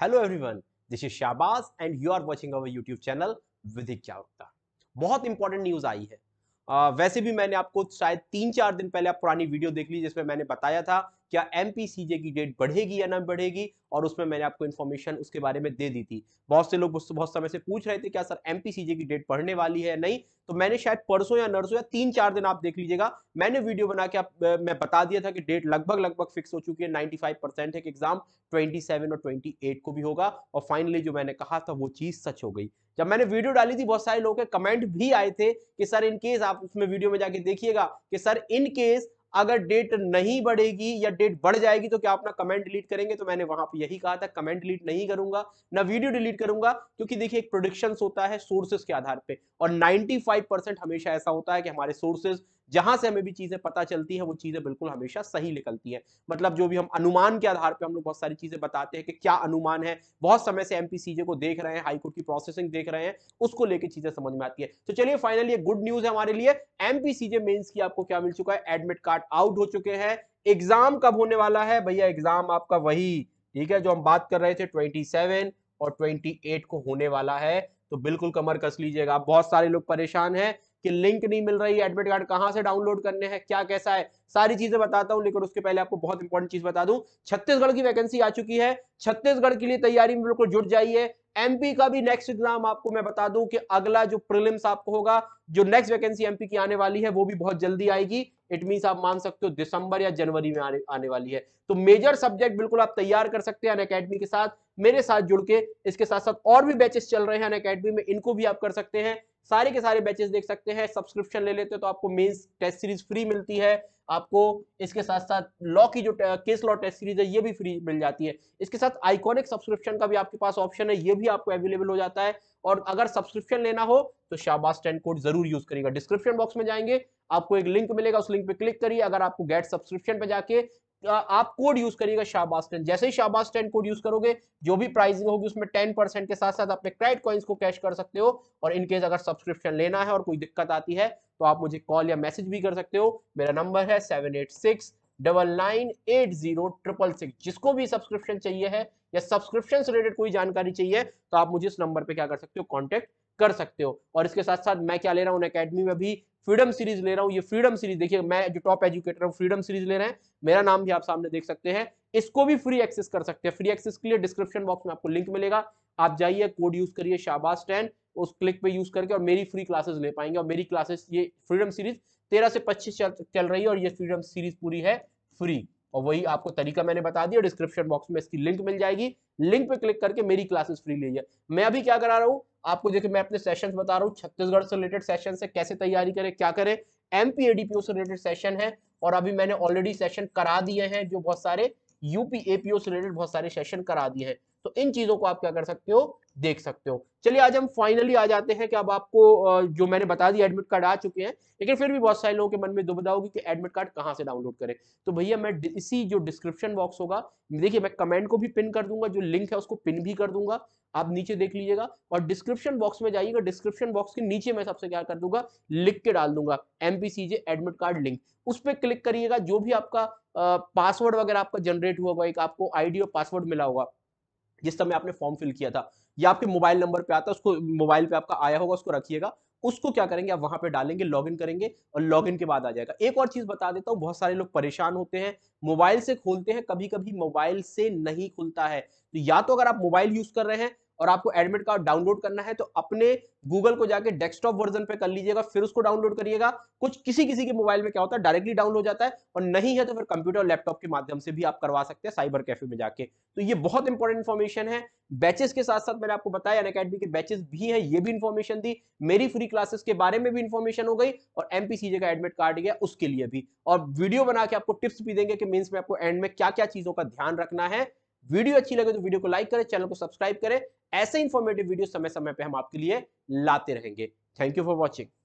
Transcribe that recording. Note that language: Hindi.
hello everyone this is Shahbaz and you are watching our YouTube channel विधिक जागरूकता बहुत इंपॉर्टेंट न्यूज आई है आ, वैसे भी मैंने आपको शायद तीन चार दिन पहले आप पुरानी वीडियो देख ली जिसमें मैंने बताया था क्या एम की डेट बढ़ेगी या ना बढ़ेगी और उसमें मैंने आपको इन्फॉर्मेशन उसके बारे में दे दी थी बहुत से लोग उससे बहुत समय से पूछ रहे थे क्या सर एम की डेट बढ़ने वाली है या नहीं तो मैंने शायद परसों या नर्सों या तीन चार दिन आप देख लीजिएगा मैंने वीडियो बना के आप मैं बता दिया था कि डेट लगभग लगभग फिक्स हो चुकी है 95 परसेंट है कि एग्जाम ट्वेंटी और ट्वेंटी को भी होगा और फाइनली जो मैंने कहा था वो चीज़ सच हो गई जब मैंने वीडियो डाली थी बहुत सारे लोगों के कमेंट भी आए थे कि सर इन केस आप उसमें वीडियो में जाके देखिएगा कि सर इन केस अगर डेट नहीं बढ़ेगी या डेट बढ़ जाएगी तो क्या अपना कमेंट डिलीट करेंगे तो मैंने वहां पर यही कहा था कमेंट डिलीट नहीं करूंगा ना वीडियो डिलीट करूंगा क्योंकि देखिए एक प्रोडिक्शन होता है सोर्सेज के आधार पे और 95 परसेंट हमेशा ऐसा होता है कि हमारे सोर्सेज जहां से हमें भी चीजें पता चलती है वो चीजें बिल्कुल हमेशा सही निकलती है मतलब जो भी हम अनुमान के आधार पर हम लोग बहुत सारी चीजें बताते हैं कि क्या अनुमान है बहुत समय से एमपीसीजे को देख रहे हैं हाईकोर्ट की प्रोसेसिंग देख रहे हैं उसको लेकर चीजें समझ में आती है तो चलिए फाइनली ये गुड न्यूज है हमारे लिए एमपीसीजे मेन्स की आपको क्या मिल चुका है एडमिट कार्ड आउट हो चुके हैं एग्जाम कब होने वाला है भैया एग्जाम आपका वही ठीक है जो हम बात कर रहे थे 27 और 28 को होने वाला है तो बिल्कुल कमर कस लीजिएगा बहुत सारे लोग परेशान हैं कि लिंक नहीं मिल रही एडमिट कार्ड कहां से डाउनलोड करने हैं क्या कैसा है सारी चीजें बताता हूँ लेकिन उसके पहले आपको बहुत इंपॉर्टेंट चीज बता दूं छत्तीसगढ़ की वैकेंसी आ चुकी है छत्तीसगढ़ के लिए तैयारी में बिल्कुल जुट जाइए एमपी का भी नेक्स्ट एग्जाम आपको मैं बता दूं कि अगला जो प्रिलिम्स आपको होगा जो नेक्स्ट वैकेंसी एमपी की आने वाली है वो भी बहुत जल्दी आएगी इट मीन आप मान सकते हो दिसंबर या जनवरी में आने, आने वाली है तो मेजर सब्जेक्ट बिल्कुल आप तैयार कर सकते हैं अन अकेडमी के साथ मेरे साथ जुड़ के इसके साथ साथ और भी बैचेस चल रहे हैं अन अकेडमी में इनको भी आप कर सकते हैं सारे के सारे बैचेस देख सकते हैं सब्सक्रिप्शन ले लेते हैं तो आपको मेंस टेस्ट सीरीज फ्री मिलती है आपको इसके साथ साथ लॉ की जो केस लॉ टेस्ट सीरीज है ये भी फ्री मिल जाती है इसके साथ आइकॉनिक सब्सक्रिप्शन का भी आपके पास ऑप्शन है ये भी आपको अवेलेबल हो जाता है और अगर सब्सक्रिप्शन लेना हो तो शाबाश टेन कोड जरूर यूज करिएगा डिस्क्रिप्शन बॉक्स में जाएंगे आपको एक लिंक मिलेगा उस लिंक पे क्लिक करिए अगर आपको गेट सब्सक्रिप्शन पे जाके आप कोड यूज करिएगा शाहबाज टेन जैसे ही शाहबाज टेन कोड यूज करोगे जो भी प्राइसिंग होगी उसमें टेन परसेंट के साथ साथ अपने क्रेडिट कॉइन्स को कैश कर सकते हो और इनकेस अगर सब्सक्रिप्शन लेना है और कोई दिक्कत आती है तो आप मुझे कॉल या मैसेज भी कर सकते हो मेरा नंबर है seven eight six double nine eight zero triple six जिसको भी सब्सक्रिप्शन चाहिए है या सब्सक्रिप्शन से रिलेटेड कोई जानकारी चाहिए तो आप मुझे इस नंबर पर क्या कर सकते हो कॉन्टेक्ट कर सकते हो और इसके साथ साथ मैं क्या ले रहा हूँ अकेडमी में भी फ्रीडम सीरीज ले रहा हूँ ये फ्रीडम सीरीज देखिए मैं जो टॉप एजुकेटर हूँ फ्रीडम सीरीज ले रहे हैं मेरा नाम भी आप सामने देख सकते हैं इसको भी फ्री एक्सेस कर सकते हैं फ्री एक्सेस के लिए डिस्क्रिप्शन बॉक्स में आपको लिंक मिलेगा आप जाइए कोड यूज करिए शाबाश टेन उस क्लिक पे यूज करके और मेरी फ्री क्लासेस ले पाएंगे और मेरी क्लासेस ये फ्रीडम सीरीज तेरह से पच्चीस चल रही है और ये फ्रीडम सीरीज पूरी है फ्री और वही आपको तरीका मैंने बता दिया डिस्क्रिप्शन बॉक्स में इसकी लिंक मिल जाएगी लिंक पे क्लिक करके मेरी क्लासेस फ्री लीजिए मैं अभी क्या करा रहा हूँ आपको देखिए मैं अपने सेशन बता रहा हूँ छत्तीसगढ़ से रिलेटेड सेशन से कैसे तैयारी करें क्या करें एम पी से रिलेटेड सेशन है और अभी मैंने ऑलरेडी सेशन करा दिए हैं जो बहुत सारे यूपीएपीओ से रिलेटेड बहुत सारे सेशन करा दिए हैं तो इन चीजों को आप क्या कर सकते हो देख सकते हो चलिए आज हम फाइनली आ जाते हैं कि अब आपको जो मैंने बता दिया एडमिट कार्ड आ चुके हैं लेकिन फिर भी बहुत सारे लोगों के मन में दो होगी कि एडमिट कार्ड कहाँ से डाउनलोड करें तो भैया मैं इसी जो डिस्क्रिप्शन बॉक्स होगा देखिए मैं कमेंट को भी पिन कर दूंगा जो लिंक है उसको पिन भी कर दूंगा आप नीचे देख लीजिएगा और डिस्क्रिप्शन बॉक्स में जाइएगा डिस्क्रिप्शन बॉक्स के नीचे मैं सबसे क्या कर दूंगा लिख के डाल दूंगा एमपीसीजे एडमिट कार्ड लिंक उस पर क्लिक करिएगा जो भी आपका पासवर्ड वगैरह आपका जनरेट हुआ होगा एक आपको आईडी और पासवर्ड मिला होगा जिस समय आपने फॉर्म फिल किया था या आपके मोबाइल नंबर पे आता उसको मोबाइल पे आपका आया होगा उसको रखिएगा उसको क्या करेंगे आप वहां पे डालेंगे लॉगिन करेंगे और लॉगिन के बाद आ जाएगा एक और चीज बता देता हूँ बहुत सारे लोग परेशान होते हैं मोबाइल से खोलते हैं कभी कभी मोबाइल से नहीं खुलता है तो या तो अगर आप मोबाइल यूज कर रहे हैं और आपको एडमिट कार्ड डाउनलोड करना है तो अपने गूगल को जाके डेस्कटॉप वर्जन पे कर लीजिएगा फिर उसको डाउनलोड करिएगा कुछ किसी किसी के मोबाइल में क्या होता है डायरेक्टली डाउनलोड हो जाता है और नहीं है तो फिर कंप्यूटर लैपटॉप के माध्यम से भी आप करवा सकते हैं साइबर कैफे में जाके तो ये बहुत इंपॉर्टेंट इन्फॉर्मेशन है बैचेस के साथ साथ मैंने आपको बताया अकेडमी के बैचेस भी है ये भी इन्फॉर्मेशन दी मेरी फ्री क्लासेस के बारे में भी इन्फॉर्मेशन हो गई और एमपीसीजे का एडमिट कार्ड गया उसके लिए भी और वीडियो बना के आपको टिप्स भी देंगे कि मीन्स में आपको एंड में क्या क्या चीजों का ध्यान रखना है वीडियो अच्छी लगे तो वीडियो को लाइक करें चैनल को सब्सक्राइब करें ऐसे इन्फॉर्मेटिव वीडियो समय समय पर हम आपके लिए लाते रहेंगे थैंक यू फॉर वॉचिंग